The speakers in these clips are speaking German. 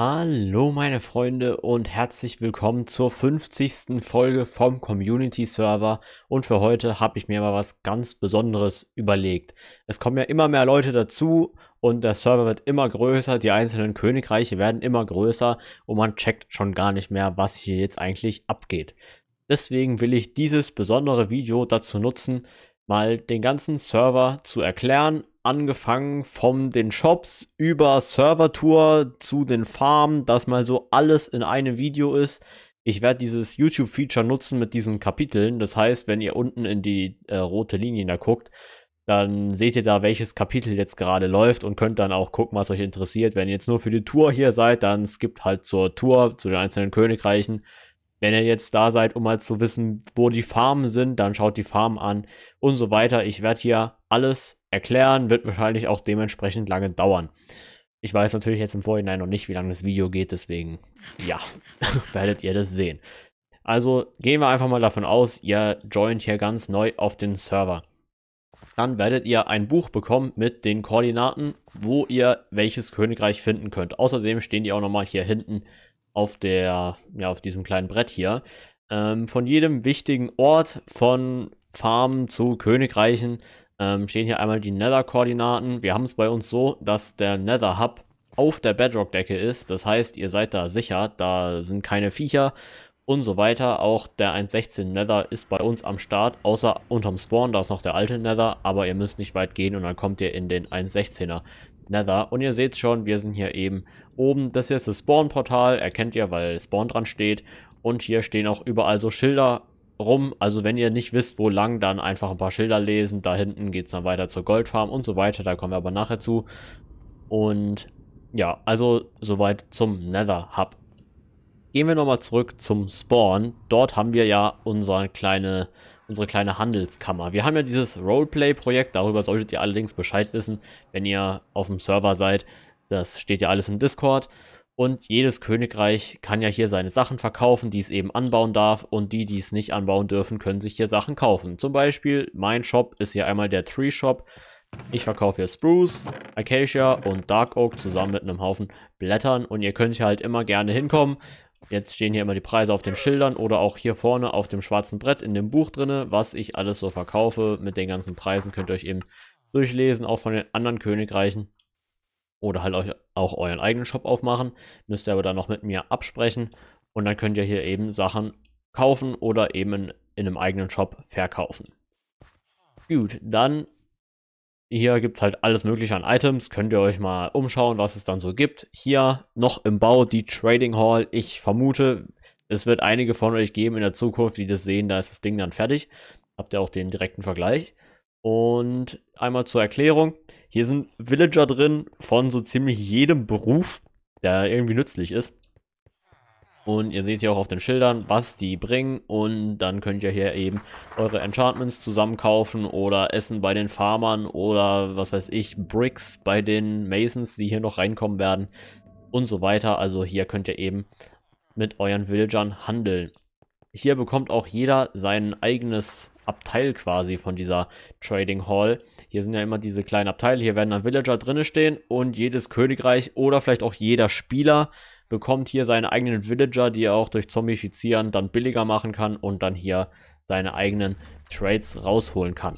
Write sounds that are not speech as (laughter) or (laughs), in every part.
Hallo meine Freunde und herzlich willkommen zur 50. Folge vom Community Server und für heute habe ich mir mal was ganz Besonderes überlegt. Es kommen ja immer mehr Leute dazu und der Server wird immer größer, die einzelnen Königreiche werden immer größer und man checkt schon gar nicht mehr, was hier jetzt eigentlich abgeht. Deswegen will ich dieses besondere Video dazu nutzen, mal den ganzen Server zu erklären angefangen von den Shops über Servertour zu den Farmen, dass mal so alles in einem Video ist. Ich werde dieses YouTube-Feature nutzen mit diesen Kapiteln. Das heißt, wenn ihr unten in die äh, rote Linie da guckt, dann seht ihr da, welches Kapitel jetzt gerade läuft und könnt dann auch gucken, was euch interessiert. Wenn ihr jetzt nur für die Tour hier seid, dann skippt halt zur Tour, zu den einzelnen Königreichen. Wenn ihr jetzt da seid, um mal zu wissen, wo die Farmen sind, dann schaut die Farmen an und so weiter. Ich werde hier alles erklären, wird wahrscheinlich auch dementsprechend lange dauern. Ich weiß natürlich jetzt im Vorhinein noch nicht, wie lange das Video geht, deswegen, ja, (laughs) werdet ihr das sehen. Also gehen wir einfach mal davon aus, ihr joint hier ganz neu auf den Server. Dann werdet ihr ein Buch bekommen mit den Koordinaten, wo ihr welches Königreich finden könnt. Außerdem stehen die auch nochmal hier hinten auf der, ja, auf diesem kleinen Brett hier. Ähm, von jedem wichtigen Ort, von Farmen zu Königreichen ähm, stehen hier einmal die Nether-Koordinaten. Wir haben es bei uns so, dass der Nether-Hub auf der Bedrock-Decke ist. Das heißt, ihr seid da sicher, da sind keine Viecher und so weiter. Auch der 1.16 Nether ist bei uns am Start, außer unterm Spawn, da ist noch der alte Nether, aber ihr müsst nicht weit gehen und dann kommt ihr in den 1.16er Nether. Und ihr seht schon, wir sind hier eben oben. Das hier ist das Spawn-Portal, erkennt ihr, weil Spawn dran steht. Und hier stehen auch überall so Schilder rum. Also wenn ihr nicht wisst, wo lang, dann einfach ein paar Schilder lesen. Da hinten geht es dann weiter zur Goldfarm und so weiter. Da kommen wir aber nachher zu. Und ja, also soweit zum Nether Hub. Gehen wir nochmal zurück zum Spawn. Dort haben wir ja unsere kleine, unsere kleine Handelskammer. Wir haben ja dieses Roleplay-Projekt, darüber solltet ihr allerdings Bescheid wissen, wenn ihr auf dem Server seid. Das steht ja alles im Discord. Und jedes Königreich kann ja hier seine Sachen verkaufen, die es eben anbauen darf. Und die, die es nicht anbauen dürfen, können sich hier Sachen kaufen. Zum Beispiel, mein Shop ist hier einmal der Tree Shop. Ich verkaufe hier Spruce, Acacia und Dark Oak zusammen mit einem Haufen Blättern. Und ihr könnt hier halt immer gerne hinkommen. Jetzt stehen hier immer die Preise auf den Schildern oder auch hier vorne auf dem schwarzen Brett in dem Buch drinne, was ich alles so verkaufe. Mit den ganzen Preisen könnt ihr euch eben durchlesen, auch von den anderen Königreichen oder halt euch auch euren eigenen Shop aufmachen. Müsst ihr aber dann noch mit mir absprechen und dann könnt ihr hier eben Sachen kaufen oder eben in, in einem eigenen Shop verkaufen. Gut, dann hier gibt es halt alles mögliche an Items. Könnt ihr euch mal umschauen, was es dann so gibt. Hier noch im Bau die Trading Hall. Ich vermute, es wird einige von euch geben in der Zukunft, die das sehen. Da ist das Ding dann fertig. Habt ihr auch den direkten Vergleich. Und einmal zur Erklärung. Hier sind Villager drin von so ziemlich jedem Beruf, der irgendwie nützlich ist. Und ihr seht hier auch auf den Schildern, was die bringen. Und dann könnt ihr hier eben eure Enchantments zusammenkaufen oder Essen bei den Farmern oder was weiß ich, Bricks bei den Masons, die hier noch reinkommen werden und so weiter. Also hier könnt ihr eben mit euren Villagern handeln. Hier bekommt auch jeder sein eigenes Abteil quasi von dieser Trading Hall. Hier sind ja immer diese kleinen Abteile, hier werden dann Villager drinne stehen und jedes Königreich oder vielleicht auch jeder Spieler bekommt hier seine eigenen Villager, die er auch durch Zombifizieren dann billiger machen kann und dann hier seine eigenen Trades rausholen kann.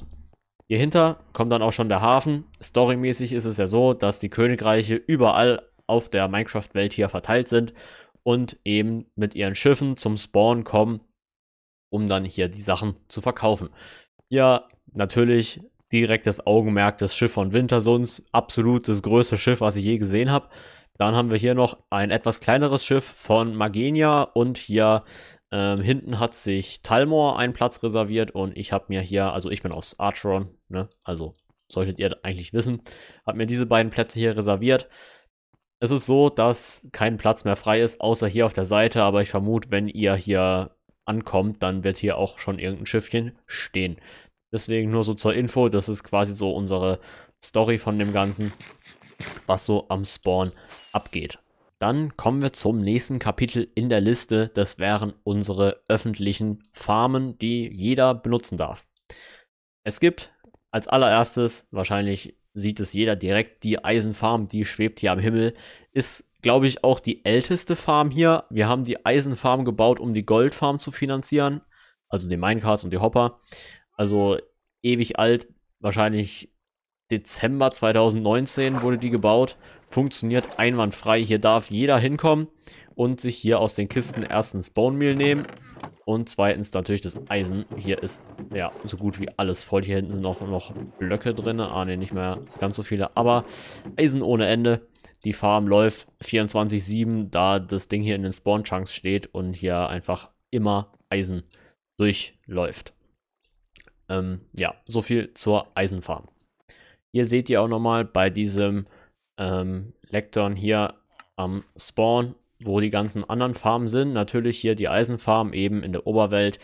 Hier hinter kommt dann auch schon der Hafen. Storymäßig ist es ja so, dass die Königreiche überall auf der Minecraft-Welt hier verteilt sind und eben mit ihren Schiffen zum Spawn kommen um dann hier die Sachen zu verkaufen. Ja, natürlich direkt das Augenmerk des Schiff von Wintersons, absolut das größte Schiff, was ich je gesehen habe. Dann haben wir hier noch ein etwas kleineres Schiff von Magenia und hier ähm, hinten hat sich Talmor einen Platz reserviert und ich habe mir hier, also ich bin aus Archeron, ne? also solltet ihr eigentlich wissen, habe mir diese beiden Plätze hier reserviert. Es ist so, dass kein Platz mehr frei ist, außer hier auf der Seite, aber ich vermute, wenn ihr hier ankommt, dann wird hier auch schon irgendein Schiffchen stehen. Deswegen nur so zur Info, das ist quasi so unsere Story von dem Ganzen, was so am Spawn abgeht. Dann kommen wir zum nächsten Kapitel in der Liste. Das wären unsere öffentlichen Farmen, die jeder benutzen darf. Es gibt als allererstes, wahrscheinlich sieht es jeder direkt, die Eisenfarm, die schwebt hier am Himmel, ist glaube ich, auch die älteste Farm hier. Wir haben die Eisenfarm gebaut, um die Goldfarm zu finanzieren. Also die Minecarts und die Hopper. Also ewig alt, wahrscheinlich Dezember 2019 wurde die gebaut. Funktioniert einwandfrei. Hier darf jeder hinkommen und sich hier aus den Kisten erstens Bone Meal nehmen und zweitens natürlich das Eisen. Hier ist ja so gut wie alles voll. Hier hinten sind auch noch Blöcke drin. Ah ne, nicht mehr ganz so viele, aber Eisen ohne Ende die Farm läuft 24-7, da das Ding hier in den Spawn-Chunks steht und hier einfach immer Eisen durchläuft. Ähm, ja, so viel zur Eisenfarm. Hier seht ihr auch nochmal bei diesem ähm, Lekton hier am Spawn, wo die ganzen anderen Farmen sind. Natürlich hier die Eisenfarm eben in der Oberwelt.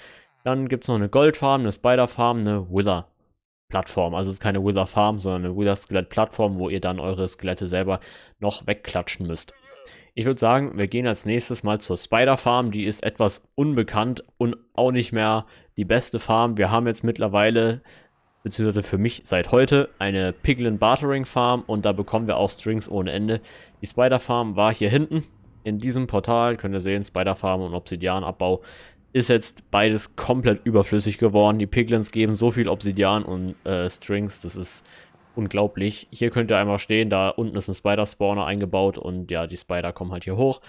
Dann gibt es noch eine Goldfarm, eine Spider-Farm, eine Wither farm Plattform. Also es ist keine Wither Farm, sondern eine Wither Skelett Plattform, wo ihr dann eure Skelette selber noch wegklatschen müsst. Ich würde sagen, wir gehen als nächstes mal zur Spider Farm. Die ist etwas unbekannt und auch nicht mehr die beste Farm. Wir haben jetzt mittlerweile, beziehungsweise für mich seit heute, eine Piglin Bartering Farm und da bekommen wir auch Strings ohne Ende. Die Spider Farm war hier hinten in diesem Portal. Könnt ihr sehen, Spider Farm und Obsidianabbau ist jetzt beides komplett überflüssig geworden. Die Piglins geben so viel Obsidian und äh, Strings, das ist unglaublich. Hier könnt ihr einmal stehen, da unten ist ein Spider-Spawner eingebaut und ja, die Spider kommen halt hier hoch.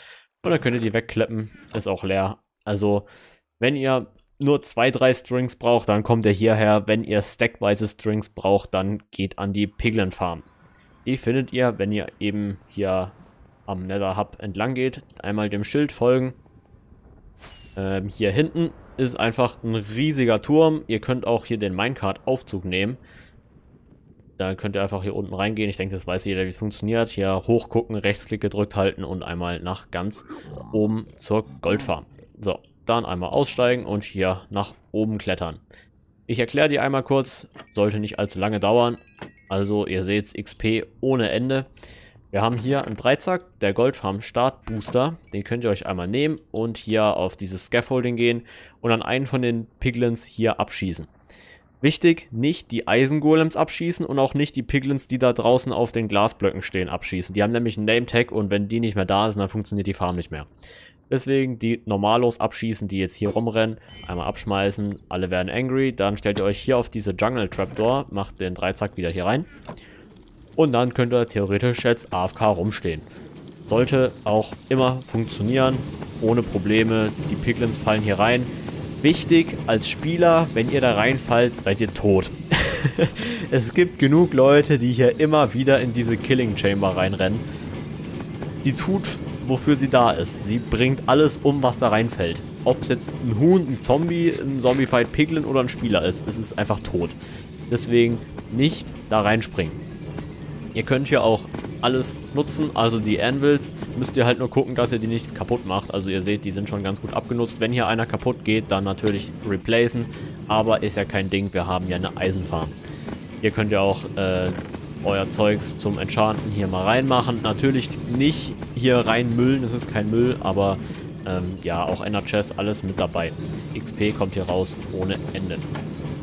Und dann könnt ihr die wegkleppen, ist auch leer. Also, wenn ihr nur zwei, drei Strings braucht, dann kommt ihr hierher. Wenn ihr stackweise Strings braucht, dann geht an die Piglin Farm. Die findet ihr, wenn ihr eben hier am Nether Hub entlang geht. Einmal dem Schild folgen ähm, hier hinten ist einfach ein riesiger Turm. Ihr könnt auch hier den Minecart-Aufzug nehmen. Da könnt ihr einfach hier unten reingehen. Ich denke, das weiß jeder, wie es funktioniert. Hier hochgucken, Rechtsklick gedrückt halten und einmal nach ganz oben zur Goldfarm. So, dann einmal aussteigen und hier nach oben klettern. Ich erkläre die einmal kurz, sollte nicht allzu lange dauern. Also ihr seht XP ohne Ende. Wir haben hier einen Dreizack, der Goldfarm Start Booster. Den könnt ihr euch einmal nehmen und hier auf dieses Scaffolding gehen und an einen von den Piglins hier abschießen. Wichtig, nicht die Eisengolems abschießen und auch nicht die Piglins, die da draußen auf den Glasblöcken stehen, abschießen. Die haben nämlich einen Name-Tag und wenn die nicht mehr da sind, dann funktioniert die Farm nicht mehr. Deswegen die normalos abschießen, die jetzt hier rumrennen. Einmal abschmeißen, alle werden angry. Dann stellt ihr euch hier auf diese Jungle Trapdoor, macht den Dreizack wieder hier rein. Und dann könnt ihr theoretisch jetzt AFK rumstehen. Sollte auch immer funktionieren, ohne Probleme. Die Piglins fallen hier rein. Wichtig als Spieler, wenn ihr da reinfallt, seid ihr tot. (laughs) es gibt genug Leute, die hier immer wieder in diese Killing Chamber reinrennen. Die tut, wofür sie da ist. Sie bringt alles um, was da reinfällt. Ob es jetzt ein Huhn, ein Zombie, ein Zombified Piglin oder ein Spieler ist, es ist einfach tot. Deswegen nicht da reinspringen. Ihr könnt hier auch alles nutzen, also die Anvils müsst ihr halt nur gucken, dass ihr die nicht kaputt macht. Also ihr seht, die sind schon ganz gut abgenutzt. Wenn hier einer kaputt geht, dann natürlich replacen, aber ist ja kein Ding, wir haben ja eine Eisenfarm. Hier könnt ihr auch äh, euer Zeugs zum Enchanten hier mal reinmachen. Natürlich nicht hier reinmüllen, es ist kein Müll, aber ähm, ja, auch Ender Chest, alles mit dabei. XP kommt hier raus ohne Ende.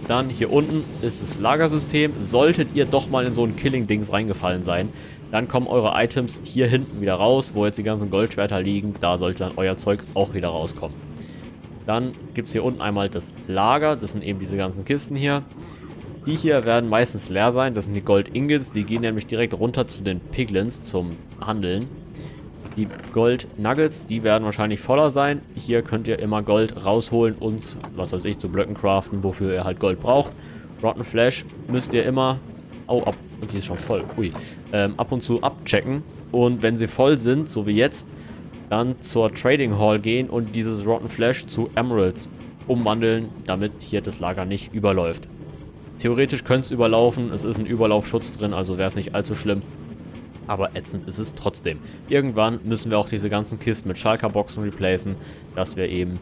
Dann hier unten ist das Lagersystem. Solltet ihr doch mal in so ein Killing-Dings reingefallen sein, dann kommen eure Items hier hinten wieder raus, wo jetzt die ganzen Goldschwerter liegen. Da sollte dann euer Zeug auch wieder rauskommen. Dann gibt es hier unten einmal das Lager. Das sind eben diese ganzen Kisten hier. Die hier werden meistens leer sein. Das sind die Gold-Ingots. Die gehen nämlich direkt runter zu den Piglins zum Handeln. Die Gold-Nuggets, die werden wahrscheinlich voller sein. Hier könnt ihr immer Gold rausholen und, was weiß ich, zu Blöcken craften, wofür ihr halt Gold braucht. Rotten Flash müsst ihr immer... Oh, ab, die ist schon voll. Ui. Ähm, ab und zu abchecken. Und wenn sie voll sind, so wie jetzt, dann zur Trading Hall gehen und dieses Rotten Flash zu Emeralds umwandeln, damit hier das Lager nicht überläuft. Theoretisch könnte es überlaufen, es ist ein Überlaufschutz drin, also wäre es nicht allzu schlimm aber ätzend ist es trotzdem. Irgendwann müssen wir auch diese ganzen Kisten mit Schalker-Boxen replacen, dass wir eben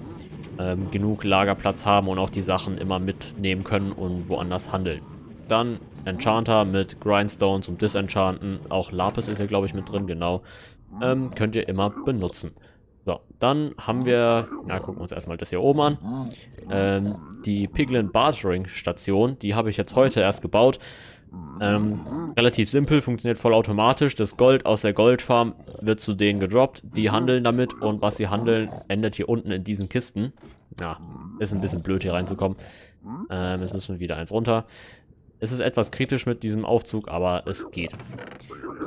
ähm, genug Lagerplatz haben und auch die Sachen immer mitnehmen können und woanders handeln. Dann Enchanter mit Grindstone zum Disenchanten. Auch Lapis ist ja, glaube ich, mit drin, genau. Ähm, könnt ihr immer benutzen. So, dann haben wir, na, gucken wir uns erstmal das hier oben an. Ähm, die Piglin Bartering Station, die habe ich jetzt heute erst gebaut. Ähm, relativ simpel, funktioniert vollautomatisch. Das Gold aus der Goldfarm wird zu denen gedroppt. Die handeln damit und was sie handeln, endet hier unten in diesen Kisten. Ja, ist ein bisschen blöd hier reinzukommen. Ähm, jetzt müssen wir wieder eins runter. Es ist etwas kritisch mit diesem Aufzug, aber es geht.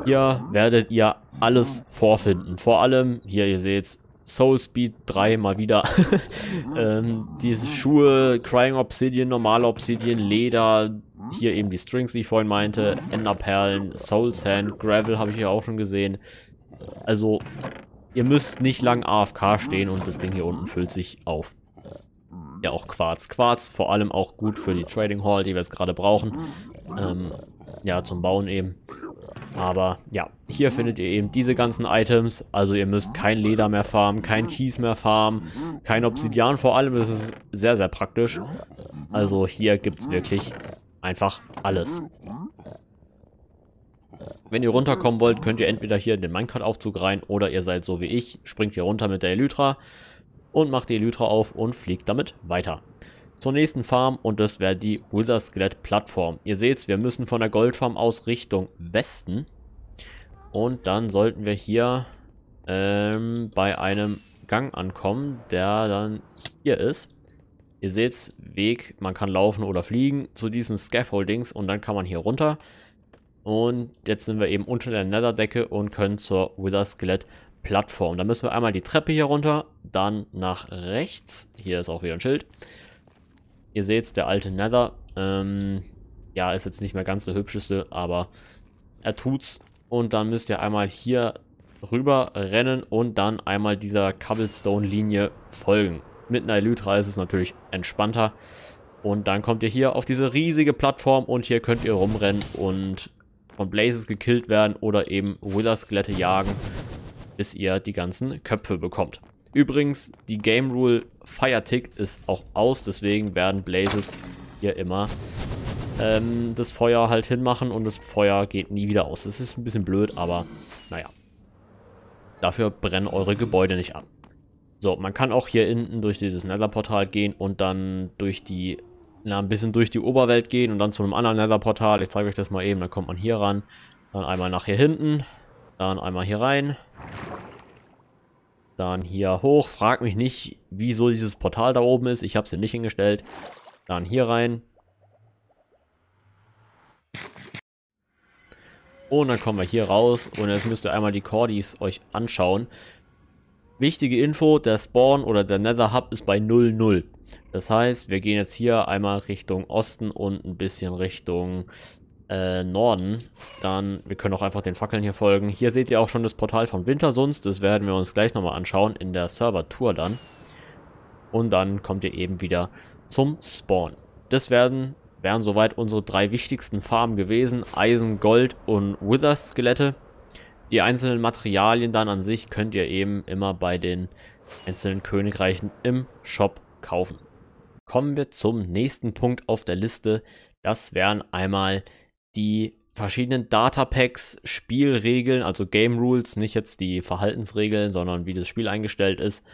Hier werdet ihr alles vorfinden. Vor allem, hier ihr seht's, Soul Speed 3 mal wieder. (laughs) ähm, diese Schuhe, Crying Obsidian, normale Obsidian, Leder, hier eben die Strings, die ich vorhin meinte, Enderperlen, Soul Sand, Gravel habe ich hier auch schon gesehen. Also, ihr müsst nicht lang AFK stehen und das Ding hier unten füllt sich auf. Ja, auch Quarz. Quarz, vor allem auch gut für die Trading Hall, die wir jetzt gerade brauchen. Ähm, ja, zum Bauen eben. Aber ja, hier findet ihr eben diese ganzen Items. Also ihr müsst kein Leder mehr farmen, kein Kies mehr farmen, kein Obsidian vor allem. Das ist sehr, sehr praktisch. Also hier gibt es wirklich einfach alles. Wenn ihr runterkommen wollt, könnt ihr entweder hier in den minecraft aufzug rein oder ihr seid so wie ich, springt hier runter mit der Elytra und macht die Elytra auf und fliegt damit weiter zur nächsten Farm und das wäre die Wither Skelett Plattform. Ihr seht's, wir müssen von der Goldfarm aus Richtung Westen. Und dann sollten wir hier ähm, bei einem Gang ankommen, der dann hier ist. Ihr seht's, Weg, man kann laufen oder fliegen zu diesen Scaffoldings und dann kann man hier runter. Und jetzt sind wir eben unter der Netherdecke und können zur Wither Skelett Plattform. Da müssen wir einmal die Treppe hier runter, dann nach rechts. Hier ist auch wieder ein Schild. Ihr seht, der alte Nether, ähm, ja, ist jetzt nicht mehr ganz der hübscheste, aber er tut's. Und dann müsst ihr einmal hier rüber rennen und dann einmal dieser Cobblestone-Linie folgen. Mit einer Elytra ist es natürlich entspannter. Und dann kommt ihr hier auf diese riesige Plattform und hier könnt ihr rumrennen und von Blazes gekillt werden oder eben Willer-Skelette jagen, bis ihr die ganzen Köpfe bekommt. Übrigens, die Game Rule Fire Tick ist auch aus, deswegen werden Blazes hier immer ähm, das Feuer halt hinmachen und das Feuer geht nie wieder aus. Das ist ein bisschen blöd, aber naja. Dafür brennen eure Gebäude nicht ab. So, man kann auch hier hinten durch dieses Nether-Portal gehen und dann durch die, na, ein bisschen durch die Oberwelt gehen und dann zu einem anderen Nether-Portal. Ich zeige euch das mal eben, dann kommt man hier ran. Dann einmal nach hier hinten, dann einmal hier rein, dann hier hoch. Frag mich nicht, wieso dieses Portal da oben ist. Ich habe es hier nicht hingestellt. Dann hier rein. Und dann kommen wir hier raus. Und jetzt müsst ihr einmal die Cordis euch anschauen. Wichtige Info, der Spawn oder der Nether Hub ist bei 00. Das heißt, wir gehen jetzt hier einmal Richtung Osten und ein bisschen Richtung äh, Norden, dann wir können auch einfach den Fackeln hier folgen. Hier seht ihr auch schon das Portal von Wintersunst. Das werden wir uns gleich nochmal anschauen in der Server-Tour dann. Und dann kommt ihr eben wieder zum Spawn. Das werden, wären soweit unsere drei wichtigsten Farben gewesen. Eisen, Gold und Wither-Skelette. Die einzelnen Materialien dann an sich könnt ihr eben immer bei den einzelnen Königreichen im Shop kaufen. Kommen wir zum nächsten Punkt auf der Liste. Das wären einmal die verschiedenen Packs, Spielregeln, also Game Rules, nicht jetzt die Verhaltensregeln, sondern wie das Spiel eingestellt ist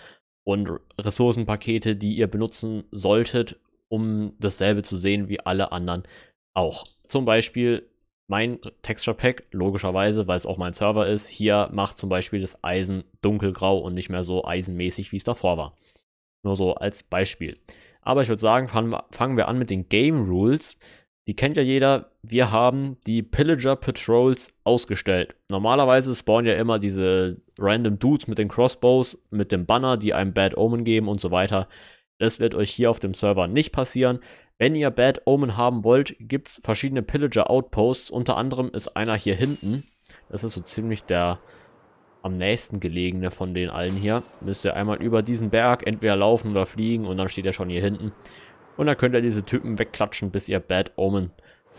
und Ressourcenpakete, die ihr benutzen solltet, um dasselbe zu sehen wie alle anderen auch. Zum Beispiel mein Texture Pack, logischerweise, weil es auch mein Server ist, hier macht zum Beispiel das Eisen dunkelgrau und nicht mehr so eisenmäßig, wie es davor war. Nur so als Beispiel. Aber ich würde sagen, fangen wir an mit den Game Rules. Die kennt ja jeder. Wir haben die Pillager Patrols ausgestellt. Normalerweise spawnen ja immer diese random Dudes mit den Crossbows, mit dem Banner, die einem Bad Omen geben und so weiter. Das wird euch hier auf dem Server nicht passieren. Wenn ihr Bad Omen haben wollt, gibt es verschiedene Pillager Outposts. Unter anderem ist einer hier hinten. Das ist so ziemlich der am nächsten gelegene von den allen hier. Müsst ihr einmal über diesen Berg entweder laufen oder fliegen und dann steht er schon hier hinten. Und dann könnt ihr diese Typen wegklatschen, bis ihr Bad Omen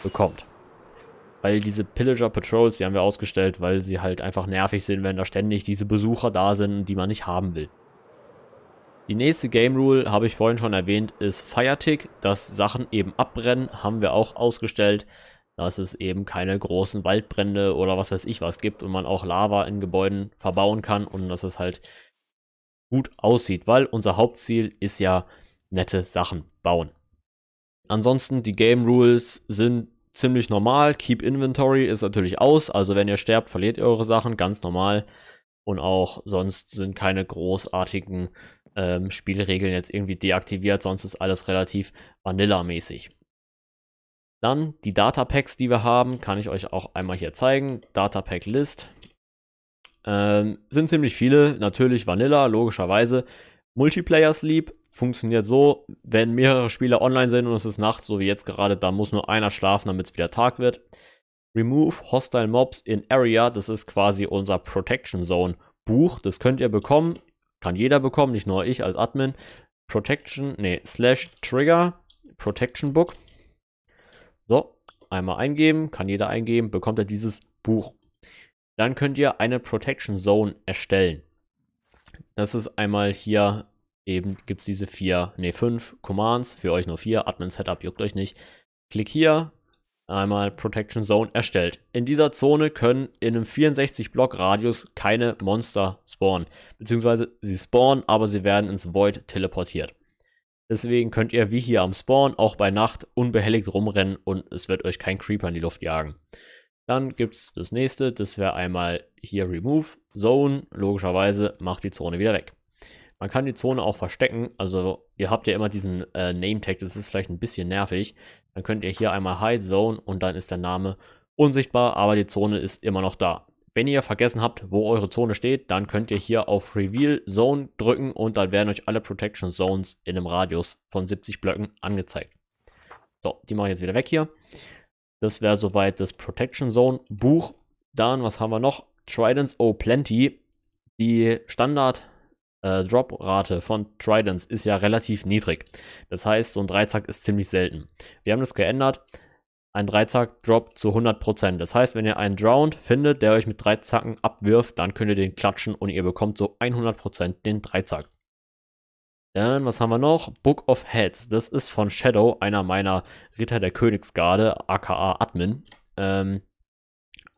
bekommt. Weil diese Pillager Patrols, die haben wir ausgestellt, weil sie halt einfach nervig sind, wenn da ständig diese Besucher da sind, die man nicht haben will. Die nächste Game Rule, habe ich vorhin schon erwähnt, ist Firetick, dass Sachen eben abbrennen, haben wir auch ausgestellt, dass es eben keine großen Waldbrände oder was weiß ich was gibt und man auch Lava in Gebäuden verbauen kann und dass es halt gut aussieht, weil unser Hauptziel ist ja nette Sachen bauen. Ansonsten, die Game Rules sind ziemlich normal. Keep Inventory ist natürlich aus, also wenn ihr sterbt, verliert ihr eure Sachen, ganz normal. Und auch sonst sind keine großartigen ähm, Spielregeln jetzt irgendwie deaktiviert, sonst ist alles relativ Vanilla-mäßig. Dann die Data Packs, die wir haben, kann ich euch auch einmal hier zeigen. Data Pack List. Ähm, sind ziemlich viele, natürlich Vanilla, logischerweise. Multiplayer Sleep funktioniert so, wenn mehrere Spieler online sind und es ist Nacht, so wie jetzt gerade, dann muss nur einer schlafen, damit es wieder Tag wird. Remove Hostile Mobs in Area, das ist quasi unser Protection Zone Buch. Das könnt ihr bekommen, kann jeder bekommen, nicht nur ich als Admin. Protection, nee, slash Trigger, Protection Book. So, einmal eingeben, kann jeder eingeben, bekommt er dieses Buch. Dann könnt ihr eine Protection Zone erstellen. Das ist einmal hier eben gibt es diese vier, nee, fünf Commands, für euch nur vier, Admin Setup juckt euch nicht. Klick hier, einmal Protection Zone erstellt. In dieser Zone können in einem 64-Block-Radius keine Monster spawnen, beziehungsweise sie spawnen, aber sie werden ins Void teleportiert. Deswegen könnt ihr wie hier am Spawn auch bei Nacht unbehelligt rumrennen und es wird euch kein Creeper in die Luft jagen. Dann gibt es das nächste, das wäre einmal hier Remove Zone. Logischerweise macht die Zone wieder weg. Man kann die Zone auch verstecken. Also ihr habt ja immer diesen äh, Name-Tag, das ist vielleicht ein bisschen nervig. Dann könnt ihr hier einmal Hide Zone und dann ist der Name unsichtbar, aber die Zone ist immer noch da. Wenn ihr vergessen habt, wo eure Zone steht, dann könnt ihr hier auf Reveal Zone drücken und dann werden euch alle Protection Zones in einem Radius von 70 Blöcken angezeigt. So, die mache ich jetzt wieder weg hier. Das wäre soweit das Protection Zone Buch. Dann, was haben wir noch? Tridents Oh Plenty. Die Standard äh, Drop-Rate von Tridents ist ja relativ niedrig. Das heißt, so ein Dreizack ist ziemlich selten. Wir haben das geändert. Ein Dreizack Drop zu 100%. Das heißt, wenn ihr einen Drowned findet, der euch mit Dreizacken abwirft, dann könnt ihr den klatschen und ihr bekommt so 100% den Dreizack. Dann, was haben wir noch? Book of Heads. Das ist von Shadow, einer meiner Ritter der Königsgarde, aka Admin. Ähm,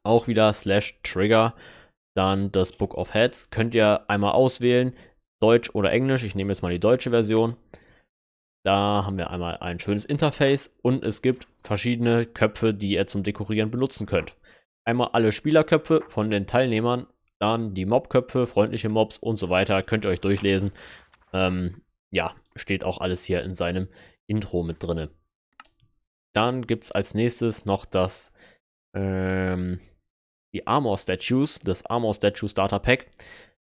auch wieder Slash Trigger. Dann das Book of Heads. Könnt ihr einmal auswählen, Deutsch oder Englisch. Ich nehme jetzt mal die deutsche Version. Da haben wir einmal ein schönes Interface und es gibt verschiedene Köpfe, die ihr zum Dekorieren benutzen könnt. Einmal alle Spielerköpfe von den Teilnehmern, dann die Mobköpfe, freundliche Mobs und so weiter. Könnt ihr euch durchlesen. Ähm, ja, steht auch alles hier in seinem Intro mit drin. Dann gibt es als nächstes noch das ähm, die Armor Statues, das Armor Statues Data Pack.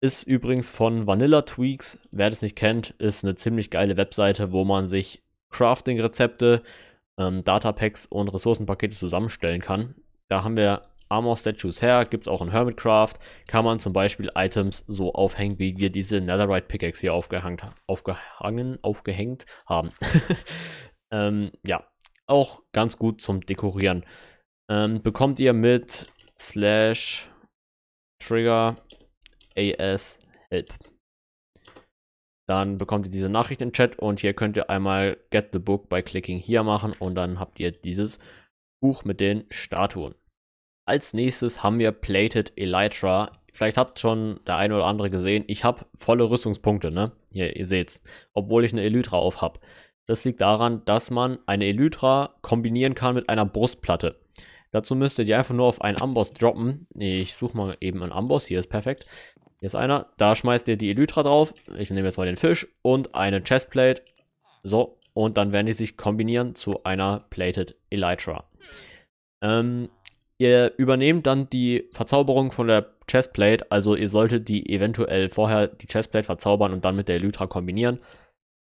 Ist übrigens von Vanilla Tweaks. Wer das nicht kennt, ist eine ziemlich geile Webseite, wo man sich Crafting-Rezepte, ähm, Datapacks und Ressourcenpakete zusammenstellen kann. Da haben wir Armor Statues her, gibt es auch in Hermitcraft, kann man zum Beispiel Items so aufhängen, wie wir diese Netherite Pickaxe hier aufgehängt, aufgehangen, aufgehängt haben. (laughs) ähm, ja, auch ganz gut zum Dekorieren. Ähm, bekommt ihr mit slash trigger AS Help. Dann bekommt ihr diese Nachricht im Chat und hier könnt ihr einmal Get the Book by Clicking hier machen und dann habt ihr dieses Buch mit den Statuen. Als nächstes haben wir Plated Elytra. Vielleicht habt schon der eine oder andere gesehen, ich habe volle Rüstungspunkte, ne? Hier, ihr seht's. Obwohl ich eine Elytra auf habe. Das liegt daran, dass man eine Elytra kombinieren kann mit einer Brustplatte. Dazu müsstet ihr einfach nur auf einen Amboss droppen. Ich suche mal eben einen Amboss, hier ist perfekt. Hier ist einer. Da schmeißt ihr die Elytra drauf. Ich nehme jetzt mal den Fisch und eine Chestplate. So, und dann werden die sich kombinieren zu einer Plated Elytra. Ähm, ihr übernehmt dann die Verzauberung von der Chestplate, also ihr solltet die eventuell vorher die Chestplate verzaubern und dann mit der Elytra kombinieren.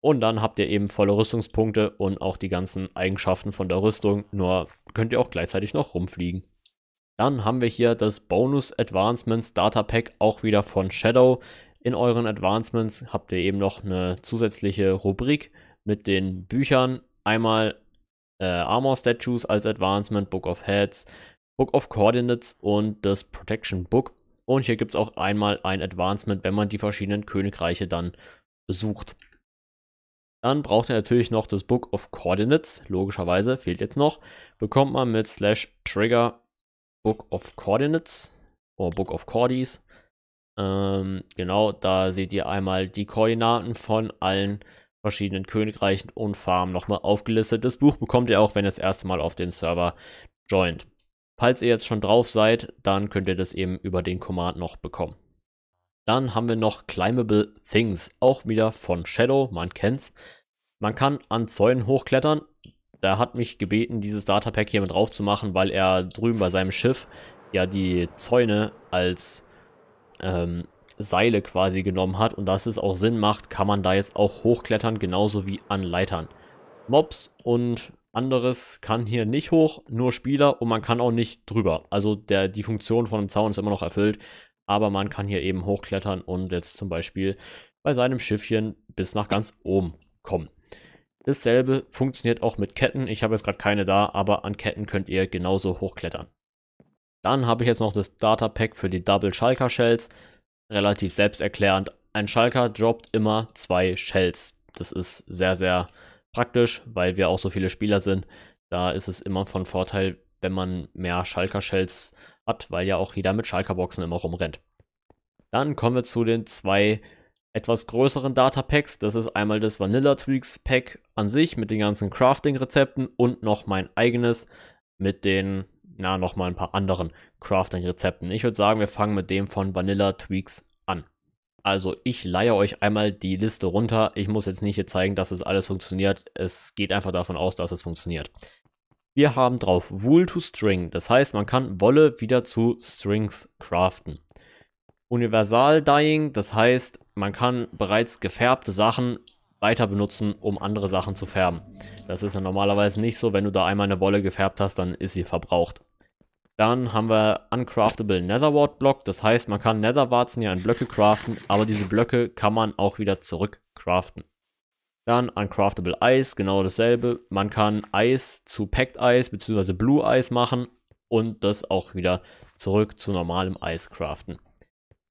Und dann habt ihr eben volle Rüstungspunkte und auch die ganzen Eigenschaften von der Rüstung, nur könnt ihr auch gleichzeitig noch rumfliegen. Dann haben wir hier das Bonus Advancements Data Pack auch wieder von Shadow. In euren Advancements habt ihr eben noch eine zusätzliche Rubrik mit den Büchern. Einmal äh, Armor Statues als Advancement, Book of Heads, Book of Coordinates und das Protection Book. Und hier gibt es auch einmal ein Advancement, wenn man die verschiedenen Königreiche dann besucht. Dann braucht ihr natürlich noch das Book of Coordinates. Logischerweise fehlt jetzt noch. Bekommt man mit Slash Trigger Book of Coordinates oder Book of Cordis. Ähm, genau, da seht ihr einmal die Koordinaten von allen verschiedenen Königreichen und Farmen nochmal aufgelistet. Das Buch bekommt ihr auch, wenn ihr das erste Mal auf den Server joint. Falls ihr jetzt schon drauf seid, dann könnt ihr das eben über den Command noch bekommen. Dann haben wir noch Climbable Things, auch wieder von Shadow, man kennt's. Man kann an Zäunen hochklettern der hat mich gebeten, dieses Datapack hier mit drauf zu machen, weil er drüben bei seinem Schiff ja die Zäune als ähm, Seile quasi genommen hat und dass es auch Sinn macht, kann man da jetzt auch hochklettern, genauso wie an Leitern. Mobs und anderes kann hier nicht hoch, nur Spieler und man kann auch nicht drüber. Also der, die Funktion von einem Zaun ist immer noch erfüllt, aber man kann hier eben hochklettern und jetzt zum Beispiel bei seinem Schiffchen bis nach ganz oben kommen. Dasselbe funktioniert auch mit Ketten. Ich habe jetzt gerade keine da, aber an Ketten könnt ihr genauso hochklettern. Dann habe ich jetzt noch das Data Pack für die Double Schalker Shells. Relativ selbsterklärend. Ein Schalker droppt immer zwei Shells. Das ist sehr, sehr praktisch, weil wir auch so viele Spieler sind. Da ist es immer von Vorteil, wenn man mehr Schalker Shells hat, weil ja auch jeder mit Schalker Boxen immer rumrennt. Dann kommen wir zu den zwei etwas größeren Data Packs. Das ist einmal das Vanilla Tweaks Pack an sich mit den ganzen Crafting-Rezepten und noch mein eigenes mit den, na, nochmal ein paar anderen Crafting-Rezepten. Ich würde sagen, wir fangen mit dem von Vanilla Tweaks an. Also ich leihe euch einmal die Liste runter. Ich muss jetzt nicht hier zeigen, dass es das alles funktioniert. Es geht einfach davon aus, dass es funktioniert. Wir haben drauf Wool to String. Das heißt, man kann Wolle wieder zu Strings craften. Universal Dying, das heißt, man kann bereits gefärbte Sachen weiter benutzen, um andere Sachen zu färben. Das ist ja normalerweise nicht so, wenn du da einmal eine Wolle gefärbt hast, dann ist sie verbraucht. Dann haben wir Uncraftable Netherward Block, das heißt, man kann Netherwarzen ja in Blöcke craften, aber diese Blöcke kann man auch wieder zurück craften. Dann Uncraftable Ice, genau dasselbe. Man kann Eis zu Packed Eis bzw. Blue Eis machen und das auch wieder zurück zu normalem Eis craften.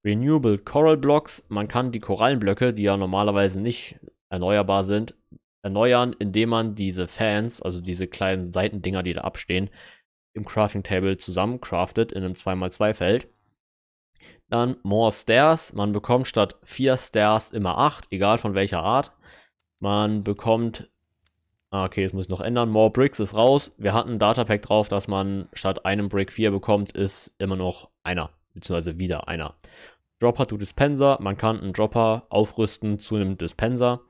Renewable Coral Blocks. Man kann die Korallenblöcke, die ja normalerweise nicht erneuerbar sind, erneuern, indem man diese Fans, also diese kleinen Seitendinger, die da abstehen, im Crafting Table zusammencraftet in einem 2x2 Feld. Dann More Stairs. Man bekommt statt 4 Stairs immer 8, egal von welcher Art. Man bekommt. Ah, okay, jetzt muss ich noch ändern. More Bricks ist raus. Wir hatten ein Datapack drauf, dass man statt einem Brick 4 bekommt, ist immer noch einer beziehungsweise wieder einer. Dropper to Dispenser, man kann einen Dropper aufrüsten zu einem Dispenser.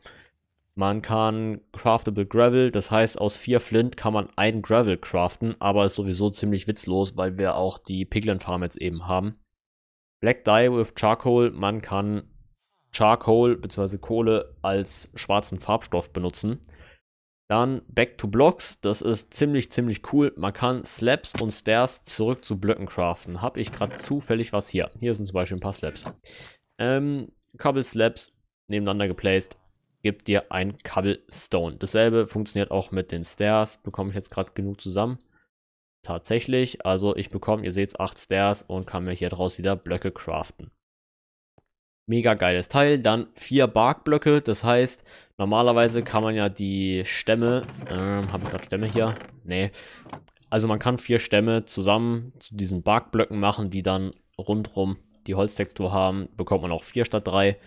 Man kann Craftable Gravel, das heißt aus vier Flint kann man einen Gravel craften, aber ist sowieso ziemlich witzlos, weil wir auch die Piglin Farm jetzt eben haben. Black Dye with Charcoal, man kann Charcoal bzw. Kohle als schwarzen Farbstoff benutzen. Dann Back to Blocks, das ist ziemlich, ziemlich cool. Man kann Slaps und Stairs zurück zu Blöcken craften. Habe ich gerade zufällig was hier. Hier sind zum Beispiel ein paar Slaps. Ähm, Cobble Slaps nebeneinander geplaced gibt dir ein Cobble Stone. Dasselbe funktioniert auch mit den Stairs. Bekomme ich jetzt gerade genug zusammen? Tatsächlich. Also ich bekomme, ihr seht es, 8 Stairs und kann mir hier draus wieder Blöcke craften mega geiles Teil. Dann vier Barkblöcke, das heißt, normalerweise kann man ja die Stämme, ähm, habe ich gerade Stämme hier? Nee. Also man kann vier Stämme zusammen zu diesen Barkblöcken machen, die dann rundrum die Holztextur haben. Bekommt man auch vier statt drei.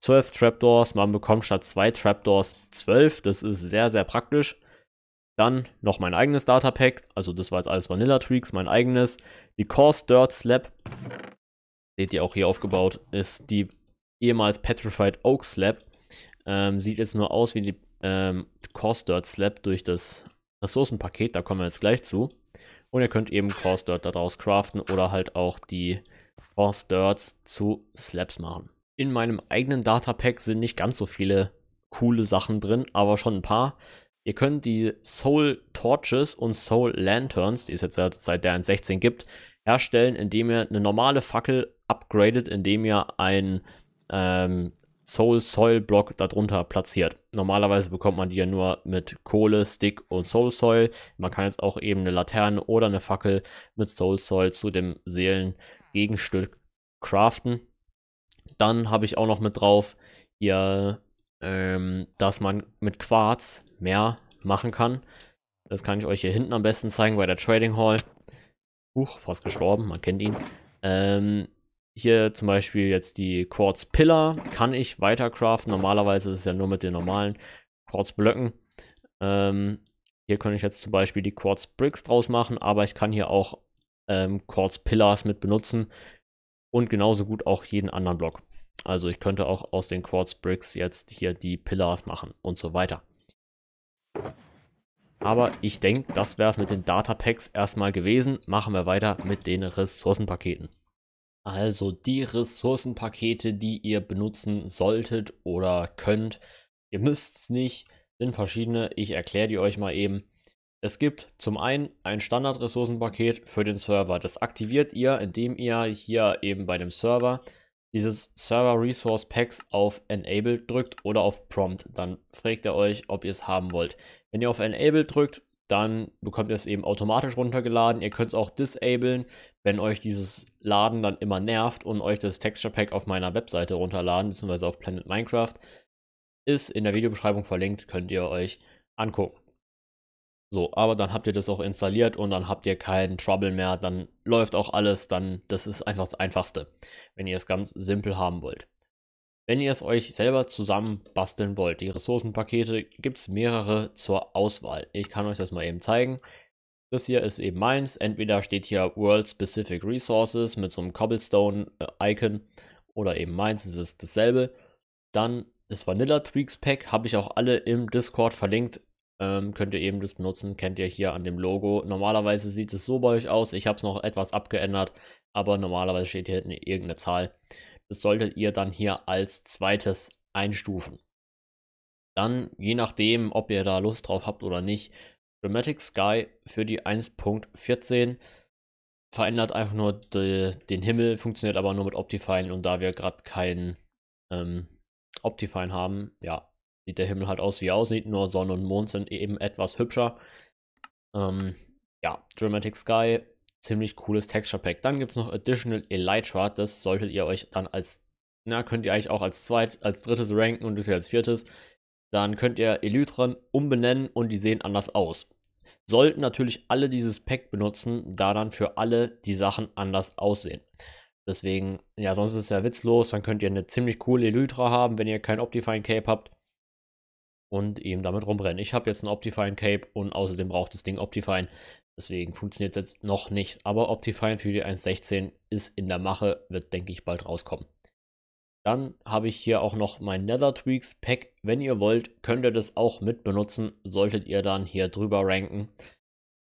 12 Trapdoors, man bekommt statt zwei Trapdoors 12, das ist sehr, sehr praktisch. Dann noch mein eigenes Data Pack, also das war jetzt alles Vanilla Tweaks, mein eigenes. Die Coarse Dirt Slab, seht ihr auch hier aufgebaut, ist die ehemals Petrified Oak Slab. Ähm, sieht jetzt nur aus wie die ähm, Coarse Dirt Slab durch das Ressourcenpaket, da kommen wir jetzt gleich zu. Und ihr könnt eben Coarse Dirt daraus craften oder halt auch die Coarse Dirts zu Slabs machen. In meinem eigenen Data Pack sind nicht ganz so viele coole Sachen drin, aber schon ein paar. Ihr könnt die Soul Torches und Soul Lanterns, die es jetzt seit der 1.16 gibt, herstellen, indem ihr eine normale Fackel upgradet, indem ihr ein ähm, Soul Soil Block darunter platziert. Normalerweise bekommt man die ja nur mit Kohle, Stick und Soul Soil. Man kann jetzt auch eben eine Laterne oder eine Fackel mit Soul Soil zu dem Seelengegenstück craften. Dann habe ich auch noch mit drauf hier, ähm, dass man mit Quarz mehr machen kann. Das kann ich euch hier hinten am besten zeigen bei der Trading Hall. Huch, fast gestorben, man kennt ihn. Ähm, hier zum Beispiel jetzt die Quartz Pillar kann ich weiter craften. Normalerweise ist es ja nur mit den normalen Quartz Blöcken. Ähm, hier kann ich jetzt zum Beispiel die Quartz Bricks draus machen, aber ich kann hier auch ähm, Quartz Pillars mit benutzen und genauso gut auch jeden anderen Block. Also ich könnte auch aus den Quartz Bricks jetzt hier die Pillars machen und so weiter. Aber ich denke, das wäre es mit den Data Packs erstmal gewesen. Machen wir weiter mit den Ressourcenpaketen. Also die Ressourcenpakete, die ihr benutzen solltet oder könnt. Ihr müsst es nicht, sind verschiedene. Ich erkläre die euch mal eben. Es gibt zum einen ein Standard-Ressourcenpaket für den Server. Das aktiviert ihr, indem ihr hier eben bei dem Server dieses Server Resource Packs auf Enable drückt oder auf Prompt. Dann fragt er euch, ob ihr es haben wollt. Wenn ihr auf Enable drückt, dann bekommt ihr es eben automatisch runtergeladen. Ihr könnt es auch disablen, wenn euch dieses Laden dann immer nervt und euch das Texture Pack auf meiner Webseite runterladen, beziehungsweise auf Planet Minecraft. Ist in der Videobeschreibung verlinkt, könnt ihr euch angucken. So, aber dann habt ihr das auch installiert und dann habt ihr keinen Trouble mehr, dann läuft auch alles, dann das ist einfach das Einfachste, wenn ihr es ganz simpel haben wollt wenn ihr es euch selber zusammen basteln wollt. Die Ressourcenpakete gibt es mehrere zur Auswahl. Ich kann euch das mal eben zeigen. Das hier ist eben meins. Entweder steht hier World Specific Resources mit so einem Cobblestone-Icon äh, oder eben meins, es ist dasselbe. Dann das Vanilla Tweaks Pack habe ich auch alle im Discord verlinkt. Ähm, könnt ihr eben das benutzen, kennt ihr hier an dem Logo. Normalerweise sieht es so bei euch aus. Ich habe es noch etwas abgeändert, aber normalerweise steht hier hinten irgendeine Zahl solltet ihr dann hier als zweites einstufen. Dann, je nachdem, ob ihr da Lust drauf habt oder nicht, Dramatic Sky für die 1.14 verändert einfach nur de, den Himmel, funktioniert aber nur mit Optifine und da wir gerade keinen ähm, Optifine haben, ja, sieht der Himmel halt aus wie er aussieht, nur Sonne und Mond sind eben etwas hübscher. Ähm, ja, Dramatic Sky ziemlich cooles Texture Pack. Dann gibt es noch Additional Elytra, das solltet ihr euch dann als, na, könnt ihr eigentlich auch als zweites, als drittes ranken und das hier als viertes. Dann könnt ihr Elytren umbenennen und die sehen anders aus. Sollten natürlich alle dieses Pack benutzen, da dann für alle die Sachen anders aussehen. Deswegen, ja, sonst ist es ja witzlos. Dann könnt ihr eine ziemlich coole Elytra haben, wenn ihr kein Optifine Cape habt und eben damit rumrennen. Ich habe jetzt ein Optifine Cape und außerdem braucht das Ding Optifine. Deswegen funktioniert es jetzt noch nicht. Aber Optifine für die 1.16 ist in der Mache, wird denke ich bald rauskommen. Dann habe ich hier auch noch mein Nether Tweaks Pack. Wenn ihr wollt, könnt ihr das auch mit benutzen. Solltet ihr dann hier drüber ranken.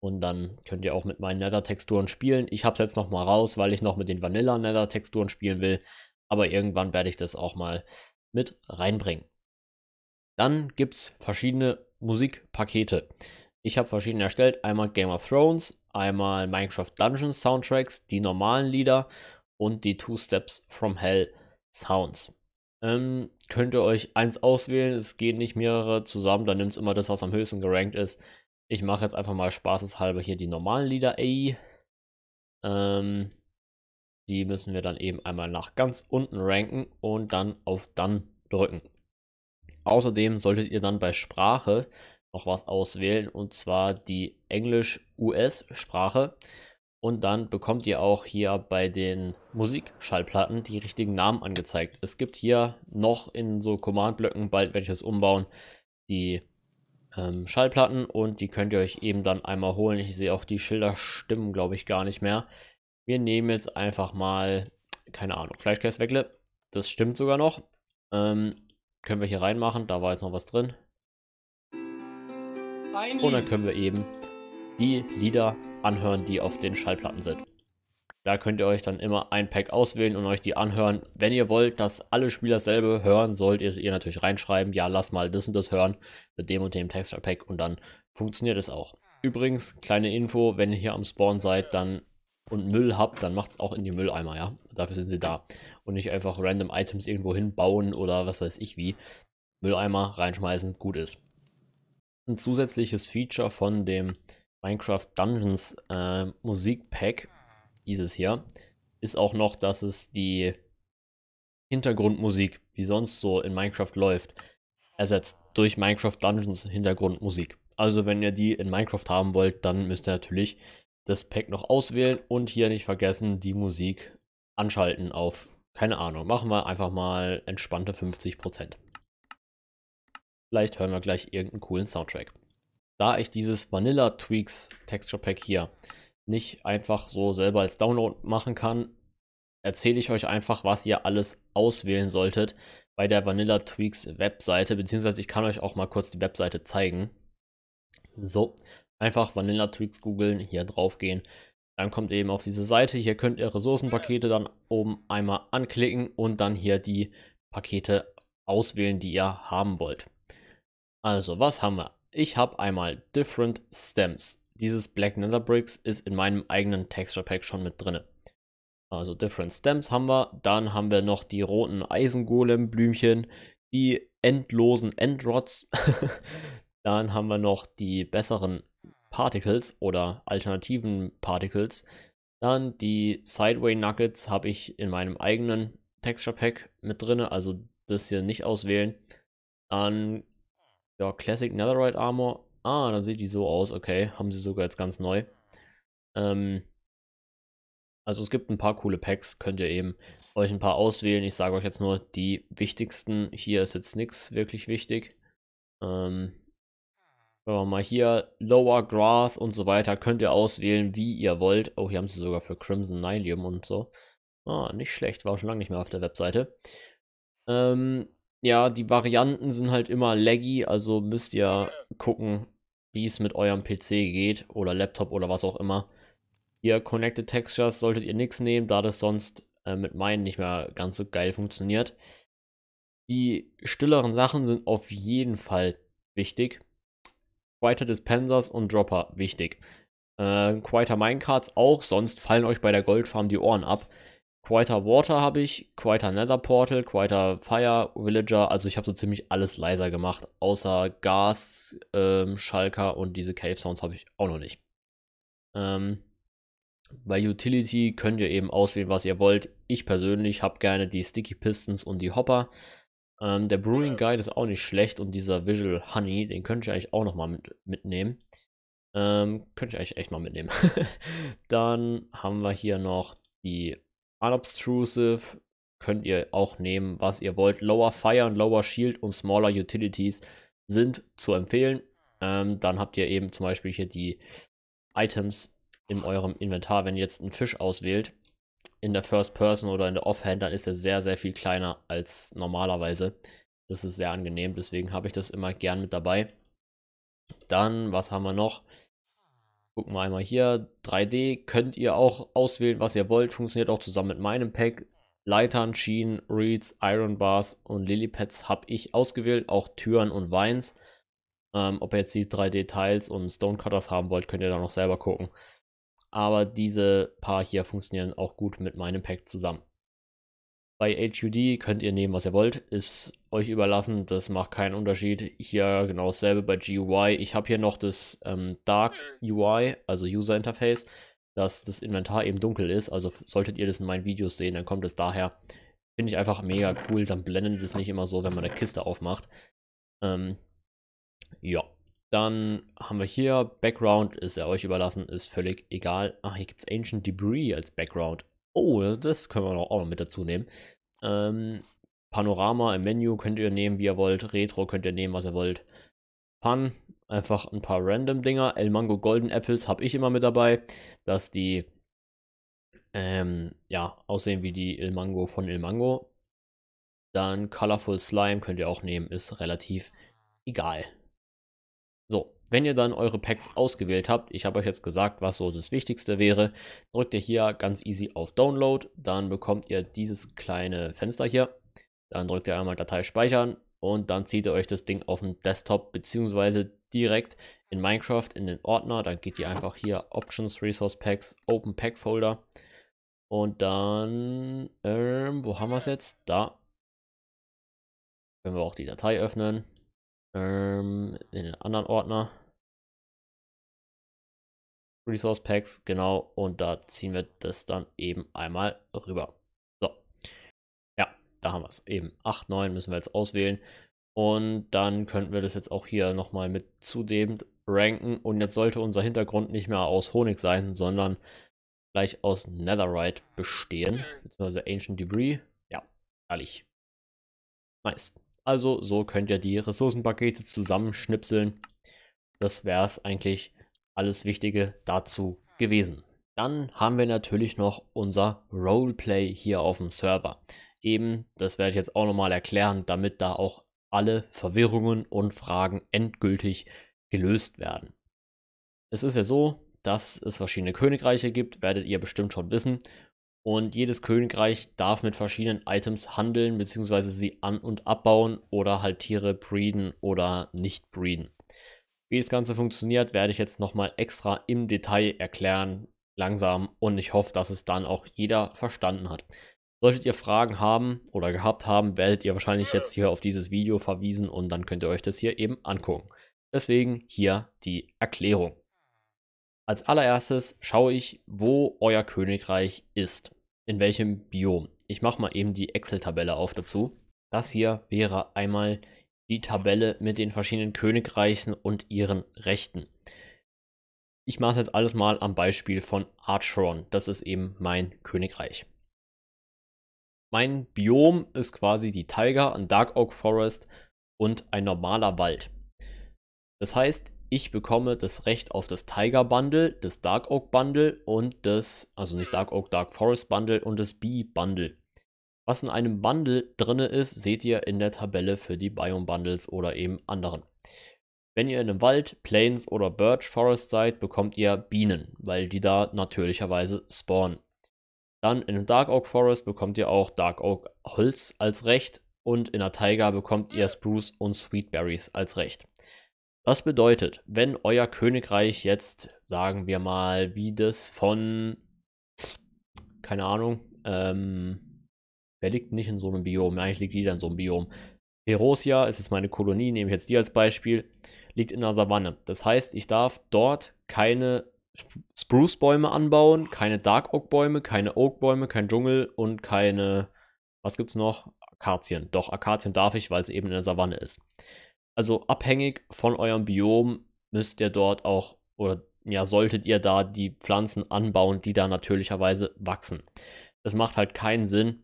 Und dann könnt ihr auch mit meinen Nether Texturen spielen. Ich habe es jetzt nochmal raus, weil ich noch mit den Vanilla Nether Texturen spielen will. Aber irgendwann werde ich das auch mal mit reinbringen. Dann gibt es verschiedene Musikpakete. Ich habe verschiedene erstellt. Einmal Game of Thrones, einmal Minecraft Dungeons Soundtracks, die normalen Lieder und die Two Steps from Hell Sounds. Ähm, könnt ihr euch eins auswählen, es gehen nicht mehrere zusammen, dann nimmt es immer das, was am höchsten gerankt ist. Ich mache jetzt einfach mal spaßeshalber hier die normalen Lieder, ey. Ähm, die müssen wir dann eben einmal nach ganz unten ranken und dann auf Dann drücken. Außerdem solltet ihr dann bei Sprache noch was auswählen und zwar die Englisch-US-Sprache. Und dann bekommt ihr auch hier bei den Musikschallplatten die richtigen Namen angezeigt. Es gibt hier noch in so Command-Blöcken, bald werde ich das umbauen, die ähm, Schallplatten und die könnt ihr euch eben dann einmal holen. Ich sehe auch die Schilder stimmen, glaube ich, gar nicht mehr. Wir nehmen jetzt einfach mal, keine Ahnung, Fleischkäsweckle. Das stimmt sogar noch. Ähm, können wir hier reinmachen, da war jetzt noch was drin. Ein und dann können wir eben die Lieder anhören, die auf den Schallplatten sind. Da könnt ihr euch dann immer ein Pack auswählen und euch die anhören. Wenn ihr wollt, dass alle Spieler dasselbe hören, solltet ihr, ihr natürlich reinschreiben, ja, lass mal das und das hören mit dem und dem Texture Pack und dann funktioniert es auch. Übrigens, kleine Info, wenn ihr hier am Spawn seid dann und Müll habt, dann macht es auch in die Mülleimer, ja. Dafür sind sie da. Und nicht einfach random Items irgendwo hinbauen oder was weiß ich wie. Mülleimer reinschmeißen, gut ist ein zusätzliches Feature von dem Minecraft Dungeons äh, Musikpack, dieses hier, ist auch noch, dass es die Hintergrundmusik, die sonst so in Minecraft läuft, ersetzt durch Minecraft Dungeons Hintergrundmusik. Also wenn ihr die in Minecraft haben wollt, dann müsst ihr natürlich das Pack noch auswählen und hier nicht vergessen, die Musik anschalten auf, keine Ahnung, machen wir einfach mal entspannte 50%. Vielleicht hören wir gleich irgendeinen coolen Soundtrack. Da ich dieses Vanilla Tweaks Texture Pack hier nicht einfach so selber als Download machen kann, erzähle ich euch einfach, was ihr alles auswählen solltet bei der Vanilla Tweaks Webseite, beziehungsweise ich kann euch auch mal kurz die Webseite zeigen. So, einfach Vanilla Tweaks googeln, hier drauf gehen. Dann kommt eben auf diese Seite. Hier könnt ihr Ressourcenpakete dann oben einmal anklicken und dann hier die Pakete auswählen, die ihr haben wollt. Also, was haben wir? Ich habe einmal Different Stems. Dieses Black Nether Bricks ist in meinem eigenen Texture Pack schon mit drin. Also Different Stems haben wir. Dann haben wir noch die roten Eisengolem-Blümchen, die endlosen Endrods. (laughs) Dann haben wir noch die besseren Particles oder alternativen Particles. Dann die Sideway Nuggets habe ich in meinem eigenen Texture Pack mit drin, also das hier nicht auswählen. Dann ja, Classic Netherite Armor. Ah, dann sieht die so aus. Okay, haben sie sogar jetzt ganz neu. Ähm, also es gibt ein paar coole Packs, könnt ihr eben euch ein paar auswählen. Ich sage euch jetzt nur die wichtigsten. Hier ist jetzt nichts wirklich wichtig. Ähm, schauen wir mal hier, Lower Grass und so weiter, könnt ihr auswählen, wie ihr wollt. Oh, hier haben sie sogar für Crimson Nilium und so. Ah, nicht schlecht, war schon lange nicht mehr auf der Webseite. Ähm, ja, die Varianten sind halt immer laggy, also müsst ihr gucken, wie es mit eurem PC geht oder Laptop oder was auch immer. Ihr Connected Textures solltet ihr nichts nehmen, da das sonst äh, mit meinen nicht mehr ganz so geil funktioniert. Die stilleren Sachen sind auf jeden Fall wichtig. Quieter Dispensers und Dropper wichtig. Äh, Quieter Minecarts auch, sonst fallen euch bei der Goldfarm die Ohren ab. Quieter Water habe ich, Quieter Nether Portal, Quieter Fire, Villager. Also ich habe so ziemlich alles leiser gemacht, außer Gas, ähm, Schalker und diese Cave Sounds habe ich auch noch nicht. Ähm, bei Utility könnt ihr eben auswählen, was ihr wollt. Ich persönlich habe gerne die Sticky Pistons und die Hopper. Ähm, der Brewing Guide ist auch nicht schlecht und dieser Visual Honey, den könnte ich eigentlich auch nochmal mit, mitnehmen. Ähm, könnt ihr eigentlich echt mal mitnehmen. (laughs) Dann haben wir hier noch die Unobtrusive könnt ihr auch nehmen, was ihr wollt. Lower Fire und Lower Shield und Smaller Utilities sind zu empfehlen. Ähm, dann habt ihr eben zum Beispiel hier die Items in eurem Inventar. Wenn ihr jetzt einen Fisch auswählt, in der First Person oder in der Offhand, dann ist er sehr, sehr viel kleiner als normalerweise. Das ist sehr angenehm, deswegen habe ich das immer gern mit dabei. Dann, was haben wir noch? Gucken wir einmal hier. 3D könnt ihr auch auswählen, was ihr wollt. Funktioniert auch zusammen mit meinem Pack. Leitern, Schienen, Reeds, Iron Bars und Lilypads habe ich ausgewählt. Auch Türen und Vines. Ähm, ob ihr jetzt die 3D-Tiles und Stonecutters haben wollt, könnt ihr da noch selber gucken. Aber diese paar hier funktionieren auch gut mit meinem Pack zusammen. Bei HUD könnt ihr nehmen, was ihr wollt, ist euch überlassen, das macht keinen Unterschied. Hier genau dasselbe bei GUI. Ich habe hier noch das ähm, Dark UI, also User Interface, dass das Inventar eben dunkel ist. Also solltet ihr das in meinen Videos sehen, dann kommt es daher. Finde ich einfach mega cool, dann blendet es nicht immer so, wenn man eine Kiste aufmacht. Ähm, ja, dann haben wir hier Background, ist ja euch überlassen, ist völlig egal. Ach, hier gibt es Ancient Debris als Background. Oh, das können wir auch noch mit dazu nehmen. Ähm, Panorama im Menü könnt ihr nehmen, wie ihr wollt. Retro könnt ihr nehmen, was ihr wollt. Pan, einfach ein paar random Dinger. El Mango Golden Apples habe ich immer mit dabei, dass die ähm, ja, aussehen wie die El Mango von El Mango. Dann Colorful Slime könnt ihr auch nehmen, ist relativ egal. So, wenn ihr dann eure Packs ausgewählt habt, ich habe euch jetzt gesagt, was so das Wichtigste wäre, drückt ihr hier ganz easy auf Download, dann bekommt ihr dieses kleine Fenster hier. Dann drückt ihr einmal Datei speichern und dann zieht ihr euch das Ding auf den Desktop bzw. direkt in Minecraft in den Ordner. Dann geht ihr einfach hier Options, Resource Packs, Open Pack Folder und dann, ähm, wo haben wir es jetzt? Da. Können wir auch die Datei öffnen. Ähm, in den anderen Ordner. Resource Packs, genau. Und da ziehen wir das dann eben einmal rüber. So. Ja, da haben wir es. Eben 8, 9 müssen wir jetzt auswählen. Und dann könnten wir das jetzt auch hier nochmal mit zudem ranken. Und jetzt sollte unser Hintergrund nicht mehr aus Honig sein, sondern gleich aus Netherite bestehen. Beziehungsweise Ancient Debris. Ja, ehrlich, Nice. Also so könnt ihr die Ressourcenpakete zusammenschnipseln. Das wäre es eigentlich alles Wichtige dazu mhm. gewesen. Dann haben wir natürlich noch unser Roleplay hier auf dem Server. Eben, das werde ich jetzt auch nochmal erklären, damit da auch alle Verwirrungen und Fragen endgültig gelöst werden. Es ist ja so, dass es verschiedene Königreiche gibt, werdet ihr bestimmt schon wissen. Und jedes Königreich darf mit verschiedenen Items handeln, bzw. sie an- und abbauen oder halt Tiere breeden oder nicht breeden. Wie das Ganze funktioniert, werde ich jetzt nochmal extra im Detail erklären, langsam und ich hoffe, dass es dann auch jeder verstanden hat. Solltet ihr Fragen haben oder gehabt haben, werdet ihr wahrscheinlich jetzt hier auf dieses Video verwiesen und dann könnt ihr euch das hier eben angucken. Deswegen hier die Erklärung. Als allererstes schaue ich, wo euer Königreich ist, in welchem Biom. Ich mache mal eben die Excel-Tabelle auf dazu. Das hier wäre einmal die Tabelle mit den verschiedenen Königreichen und ihren Rechten. Ich mache jetzt alles mal am Beispiel von Archeron. Das ist eben mein Königreich. Mein Biom ist quasi die Tiger, ein Dark Oak Forest und ein normaler Wald. Das heißt, ich bekomme das Recht auf das Tiger Bundle, das Dark Oak Bundle und das, also nicht Dark Oak, Dark Forest Bundle und das Bee Bundle. Was in einem Bundle drin ist, seht ihr in der Tabelle für die Biome Bundles oder eben anderen. Wenn ihr in einem Wald, Plains oder Birch Forest seid, bekommt ihr Bienen, weil die da natürlicherweise spawnen. Dann in einem Dark Oak Forest bekommt ihr auch Dark Oak Holz als Recht und in der Taiga bekommt ihr Spruce und Sweetberries als Recht. Das bedeutet, wenn euer Königreich jetzt, sagen wir mal, wie das von, keine Ahnung, ähm, Wer liegt nicht in so einem Biom? Eigentlich liegt jeder in so einem Biom. Herosia ist jetzt meine Kolonie, nehme ich jetzt die als Beispiel, liegt in der Savanne. Das heißt, ich darf dort keine Spruce-Bäume anbauen, keine Dark Oak-Bäume, keine Oak-Bäume, kein Dschungel und keine, was gibt's noch? Akazien. Doch, Akazien darf ich, weil es eben in der Savanne ist. Also abhängig von eurem Biom müsst ihr dort auch oder ja, solltet ihr da die Pflanzen anbauen, die da natürlicherweise wachsen. Es macht halt keinen Sinn,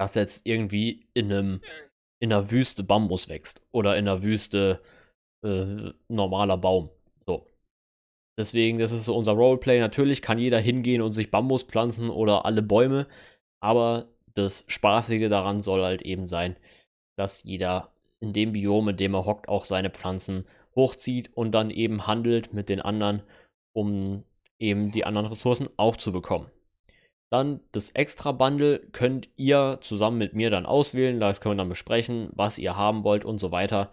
dass jetzt irgendwie in einem in einer Wüste Bambus wächst oder in einer Wüste äh, normaler Baum. So. Deswegen, das ist so unser Roleplay. Natürlich kann jeder hingehen und sich Bambus pflanzen oder alle Bäume, aber das Spaßige daran soll halt eben sein, dass jeder in dem Biom, in dem er hockt, auch seine Pflanzen hochzieht und dann eben handelt mit den anderen, um eben die anderen Ressourcen auch zu bekommen. Dann das extra Bundle könnt ihr zusammen mit mir dann auswählen. Das können wir dann besprechen, was ihr haben wollt und so weiter.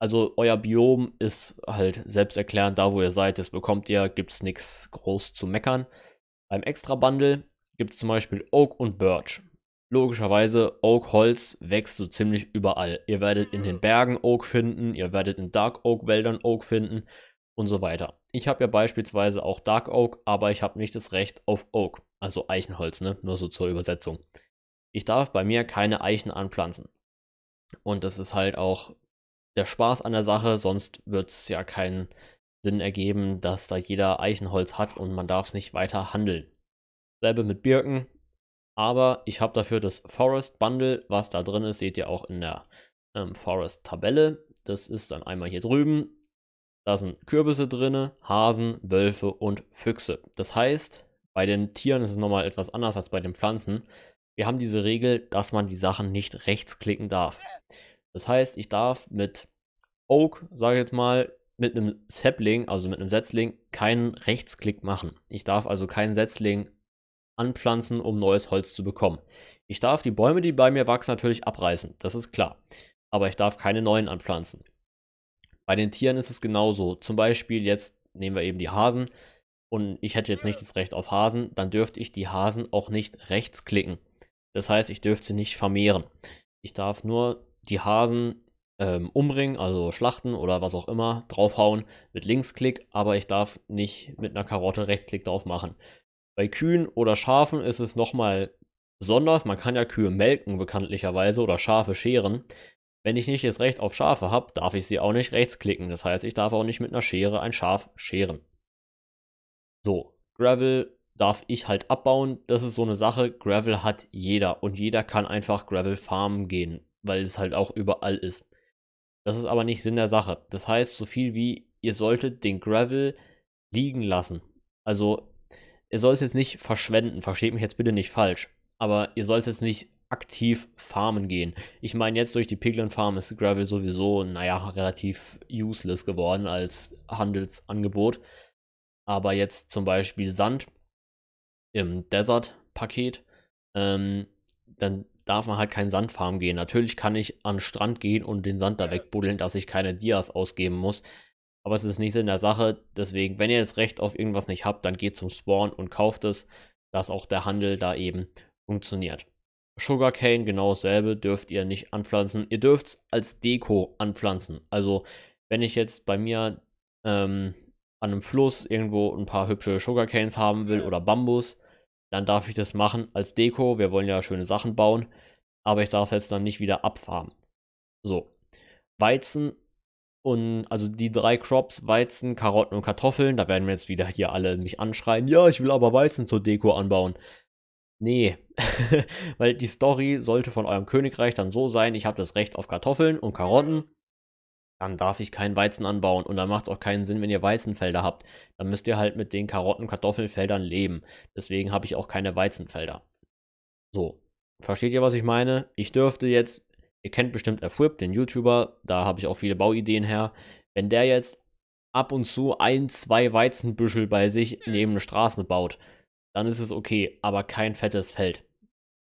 Also euer Biom ist halt selbsterklärend, da wo ihr seid, das bekommt ihr, gibt es nichts groß zu meckern. Beim Extra Bundle gibt es zum Beispiel Oak und Birch. Logischerweise, Oak Holz wächst so ziemlich überall. Ihr werdet in den Bergen Oak finden, ihr werdet in Dark Oak Wäldern Oak finden und so weiter. Ich habe ja beispielsweise auch Dark Oak, aber ich habe nicht das Recht auf Oak, also Eichenholz, ne? nur so zur Übersetzung. Ich darf bei mir keine Eichen anpflanzen. Und das ist halt auch der Spaß an der Sache, sonst wird es ja keinen Sinn ergeben, dass da jeder Eichenholz hat und man darf es nicht weiter handeln. Selbe mit Birken, aber ich habe dafür das Forest Bundle, was da drin ist, seht ihr auch in der ähm, Forest Tabelle. Das ist dann einmal hier drüben da sind Kürbisse drin, Hasen, Wölfe und Füchse. Das heißt, bei den Tieren ist es nochmal etwas anders als bei den Pflanzen. Wir haben diese Regel, dass man die Sachen nicht rechtsklicken darf. Das heißt, ich darf mit Oak, sage ich jetzt mal, mit einem Sapling, also mit einem Setzling, keinen Rechtsklick machen. Ich darf also keinen Setzling anpflanzen, um neues Holz zu bekommen. Ich darf die Bäume, die bei mir wachsen, natürlich abreißen, das ist klar. Aber ich darf keine neuen anpflanzen. Bei den Tieren ist es genauso. Zum Beispiel jetzt nehmen wir eben die Hasen und ich hätte jetzt nicht das Recht auf Hasen, dann dürfte ich die Hasen auch nicht rechts klicken. Das heißt, ich dürfte sie nicht vermehren. Ich darf nur die Hasen ähm, umbringen, also schlachten oder was auch immer, draufhauen mit Linksklick, aber ich darf nicht mit einer Karotte Rechtsklick drauf machen. Bei Kühen oder Schafen ist es nochmal besonders. Man kann ja Kühe melken bekanntlicherweise oder Schafe scheren. Wenn ich nicht jetzt Recht auf Schafe habe, darf ich sie auch nicht rechtsklicken. Das heißt, ich darf auch nicht mit einer Schere ein Schaf scheren. So, Gravel darf ich halt abbauen. Das ist so eine Sache. Gravel hat jeder und jeder kann einfach Gravel farmen gehen, weil es halt auch überall ist. Das ist aber nicht Sinn der Sache. Das heißt, so viel wie ihr solltet den Gravel liegen lassen. Also, ihr sollt es jetzt nicht verschwenden. Versteht mich jetzt bitte nicht falsch. Aber ihr sollt es jetzt nicht aktiv farmen gehen. Ich meine, jetzt durch die Piglin Farm ist Gravel sowieso, naja, relativ useless geworden als Handelsangebot. Aber jetzt zum Beispiel Sand im Desert-Paket, ähm, dann darf man halt keinen Sandfarm gehen. Natürlich kann ich an den Strand gehen und den Sand da wegbuddeln, dass ich keine Dias ausgeben muss. Aber es ist nicht in der Sache. Deswegen, wenn ihr das Recht auf irgendwas nicht habt, dann geht zum Spawn und kauft es, dass auch der Handel da eben funktioniert. Sugarcane genau dasselbe, dürft ihr nicht anpflanzen. Ihr dürft es als Deko anpflanzen. Also, wenn ich jetzt bei mir ähm, an einem Fluss irgendwo ein paar hübsche Sugarcanes haben will oder Bambus, dann darf ich das machen als Deko. Wir wollen ja schöne Sachen bauen, aber ich darf es jetzt dann nicht wieder abfarmen. So. Weizen und also die drei Crops, Weizen, Karotten und Kartoffeln, da werden wir jetzt wieder hier alle mich anschreien. Ja, ich will aber Weizen zur Deko anbauen. Nee, (laughs) weil die Story sollte von eurem Königreich dann so sein, ich habe das Recht auf Kartoffeln und Karotten, dann darf ich keinen Weizen anbauen und dann macht es auch keinen Sinn, wenn ihr Weizenfelder habt. Dann müsst ihr halt mit den Karotten- und Kartoffelfeldern leben. Deswegen habe ich auch keine Weizenfelder. So, versteht ihr, was ich meine? Ich dürfte jetzt, ihr kennt bestimmt Erfwip, den YouTuber, da habe ich auch viele Bauideen her. Wenn der jetzt ab und zu ein, zwei Weizenbüschel bei sich neben eine Straße baut, dann ist es okay, aber kein fettes Feld.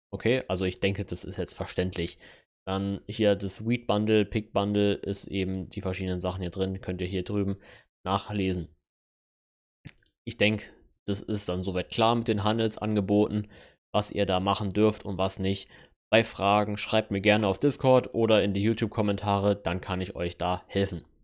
Okay, also ich denke, das ist jetzt verständlich. Dann hier das Weed Bundle, Pick Bundle ist eben die verschiedenen Sachen hier drin, könnt ihr hier drüben nachlesen. Ich denke, das ist dann soweit klar mit den Handelsangeboten, was ihr da machen dürft und was nicht. Bei Fragen schreibt mir gerne auf Discord oder in die YouTube-Kommentare, dann kann ich euch da helfen.